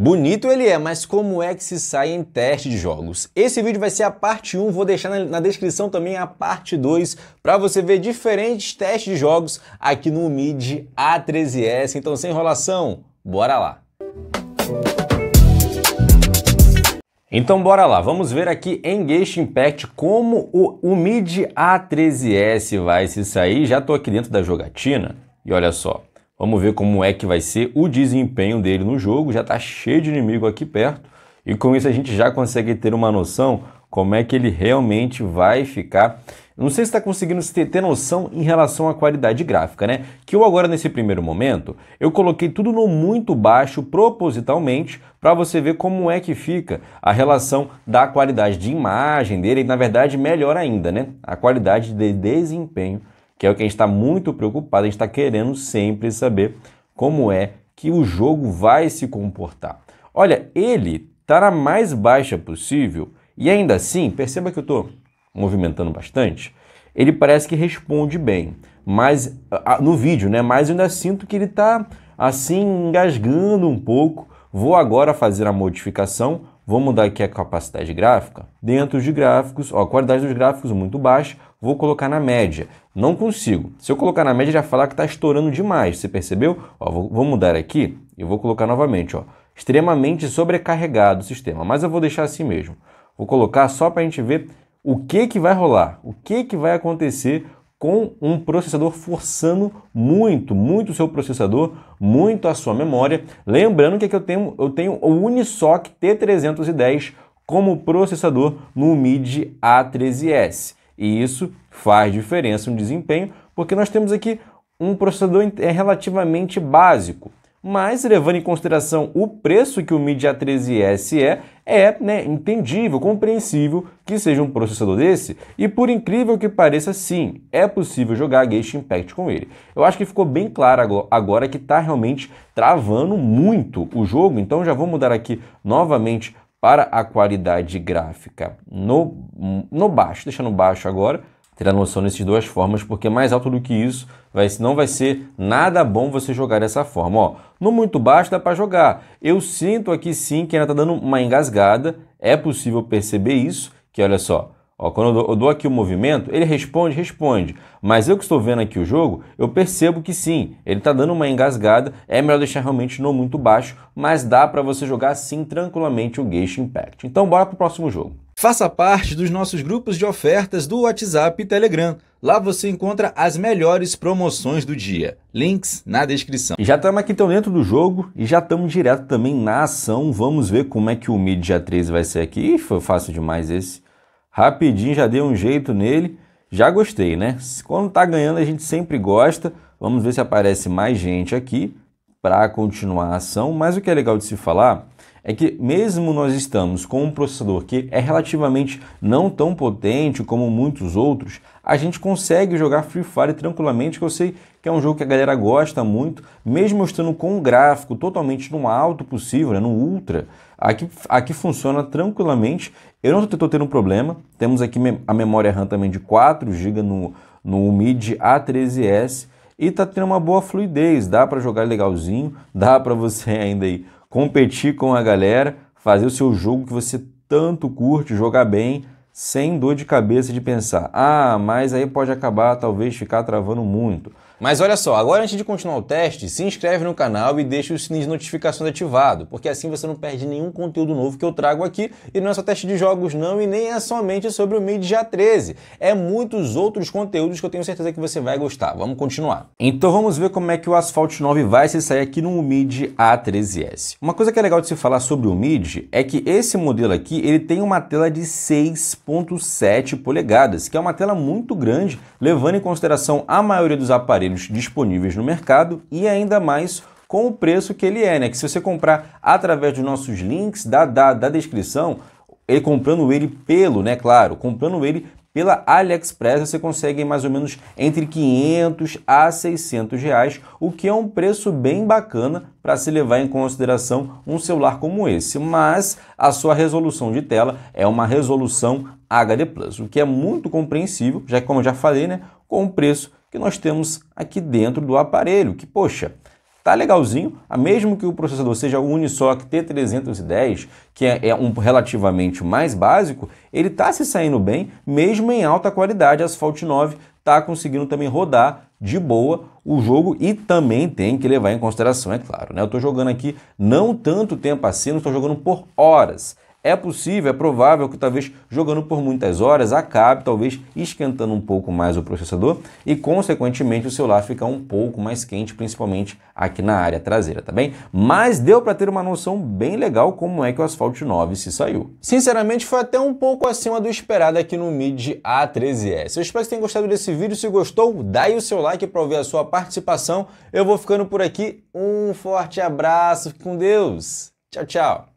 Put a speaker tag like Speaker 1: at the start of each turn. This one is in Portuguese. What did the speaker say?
Speaker 1: Bonito ele é, mas como é que se sai em teste de jogos? Esse vídeo vai ser a parte 1, vou deixar na, descrição também a parte 2 para você ver diferentes testes de jogos aqui no Mid A13S. Então, sem enrolação, bora lá! Então bora lá, vamos ver aqui em Gage Impact como o, o Mid A13S vai se sair. Já estou aqui dentro da jogatina e olha só. Vamos ver como é que vai ser o desempenho dele no jogo. Já está cheio de inimigo aqui perto. E com isso a gente já consegue ter uma noção como é que ele realmente vai ficar. Não sei se está conseguindo ter, ter noção em relação à qualidade gráfica, né? Que eu agora, nesse primeiro momento, eu coloquei tudo no muito baixo propositalmente para você ver como é que fica a relação da qualidade de imagem dele e, na verdade, melhor ainda, né? A qualidade de desempenho que é o que a gente está muito preocupado, a gente está querendo sempre saber como é que o jogo vai se comportar. Olha, ele está na mais baixa possível e ainda assim, perceba que eu estou movimentando bastante, ele parece que responde bem, mas ah, no vídeo, né? Mas eu ainda sinto que ele está assim engasgando um pouco. Vou agora fazer a modificação, vou mudar aqui a capacidade gráfica. Dentro de gráficos, ó, a qualidade dos gráficos muito baixa, vou colocar na média. Não consigo. Se eu colocar na média, já falar que está estourando demais. Você percebeu? Ó, vou, vou, mudar aqui e vou colocar novamente. Ó, extremamente sobrecarregado o sistema, mas eu vou deixar assim mesmo. Vou colocar só para a gente ver o que, que vai rolar, o que, que vai acontecer com um processador forçando muito, muito o seu processador, muito a sua memória. Lembrando que aqui eu tenho, eu tenho o Unisoc T310 como processador no MIDI A13S. E isso faz diferença no desempenho, porque nós temos aqui um processador é relativamente básico. Mas, levando em consideração o preço que o Media 13S é, é né, entendível, compreensível que seja um processador desse. E por incrível que pareça, sim, é possível jogar Gate Impact com ele. Eu acho que ficou bem claro agora que está realmente travando muito o jogo, então já vou mudar aqui novamente para a qualidade gráfica no, no baixo, no baixo agora, terá noção nesses duas formas, porque mais alto do que isso vai, não vai ser nada bom você jogar dessa forma. Ó, no muito baixo dá para jogar. Eu sinto aqui sim que ainda está dando uma engasgada, é possível perceber isso, que olha só, Ó, quando eu dou aqui o movimento, ele responde, responde. Mas eu que estou vendo aqui o jogo, eu percebo que sim, ele está dando uma engasgada. É melhor deixar realmente no muito baixo, mas dá para você jogar sim tranquilamente o Gage Impact. Então bora para o próximo jogo. Faça parte dos nossos grupos de ofertas do WhatsApp e Telegram. Lá você encontra as melhores promoções do dia. Links na descrição. Já estamos aqui então dentro do jogo e já estamos direto também na ação. Vamos ver como é que o Mid G3 vai ser aqui. Ih, foi fácil demais esse. Rapidinho já dei um jeito nele. Já gostei, né? Quando tá ganhando a gente sempre gosta. Vamos ver se aparece mais gente aqui para continuar a ação. Mas o que é legal de se falar é que mesmo nós estamos com um processador que é relativamente não tão potente como muitos outros, a gente consegue jogar Free Fire tranquilamente, que eu sei que é um jogo que a galera gosta muito, mesmo estando com um gráfico totalmente no alto possível, né, no ultra, aqui, aqui funciona tranquilamente, eu não estou tendo problema, temos aqui a memória RAM também de 4 GB no, no mid A13S, e tá tendo uma boa fluidez, dá para jogar legalzinho, dá para você ainda aí competir com a galera, fazer o seu jogo que você tanto curte, jogar bem, sem dor de cabeça de pensar, ah, mas aí pode acabar, talvez ficar travando muito. Mas olha só, agora antes de continuar o teste, se inscreve no canal e deixa o sininho de notificações ativado, porque assim você não perde nenhum conteúdo novo que eu trago aqui, e não é só teste de jogos não, e nem é somente sobre o a 13, é muitos outros conteúdos que eu tenho certeza que você vai gostar. Vamos continuar. Então vamos ver como é que o Asphalt 9 vai se sair aqui no Mid A13S. Uma coisa que é legal de se falar sobre o Mid é que esse modelo aqui, ele tem uma tela de 6.7 polegadas, que é uma tela muito grande, levando em consideração a maioria dos aparelhos aparelhos disponíveis no mercado e ainda mais com o preço que ele é, né? Que se você comprar através dos nossos links da, da, da descrição, ele comprando ele pelo, né? Claro, comprando ele pela AliExpress você consegue mais ou menos entre 500 a 600 reais, o que é um preço bem bacana para se levar em consideração um celular como esse. Mas a sua resolução de tela é uma resolução HD+, o que é muito compreensível, já que como eu já falei, né, com o preço que nós temos aqui dentro do aparelho, que, poxa, tá legalzinho, a ah, mesmo que o processador seja o Unisoc T310, que é, é, um relativamente mais básico, ele tá se saindo bem, mesmo em alta qualidade, Asphalt 9 tá conseguindo também rodar de boa o jogo e também tem que levar em consideração, é claro, né? Eu tô jogando aqui não tanto tempo assim, não estou jogando por horas. É possível, é provável que talvez jogando por muitas horas acabe talvez esquentando um pouco mais o processador e consequentemente o celular fica um pouco mais quente, principalmente aqui na área traseira, tá bem? Mas deu para ter uma noção bem legal como é que o Asphalt 9 se saiu. Sinceramente foi até um pouco acima do esperado aqui no Mid A13S. Eu espero que tenham gostado desse vídeo, se gostou, dá aí o seu like para ver a sua participação. Eu vou ficando por aqui, um forte abraço, fique com Deus, tchau, tchau!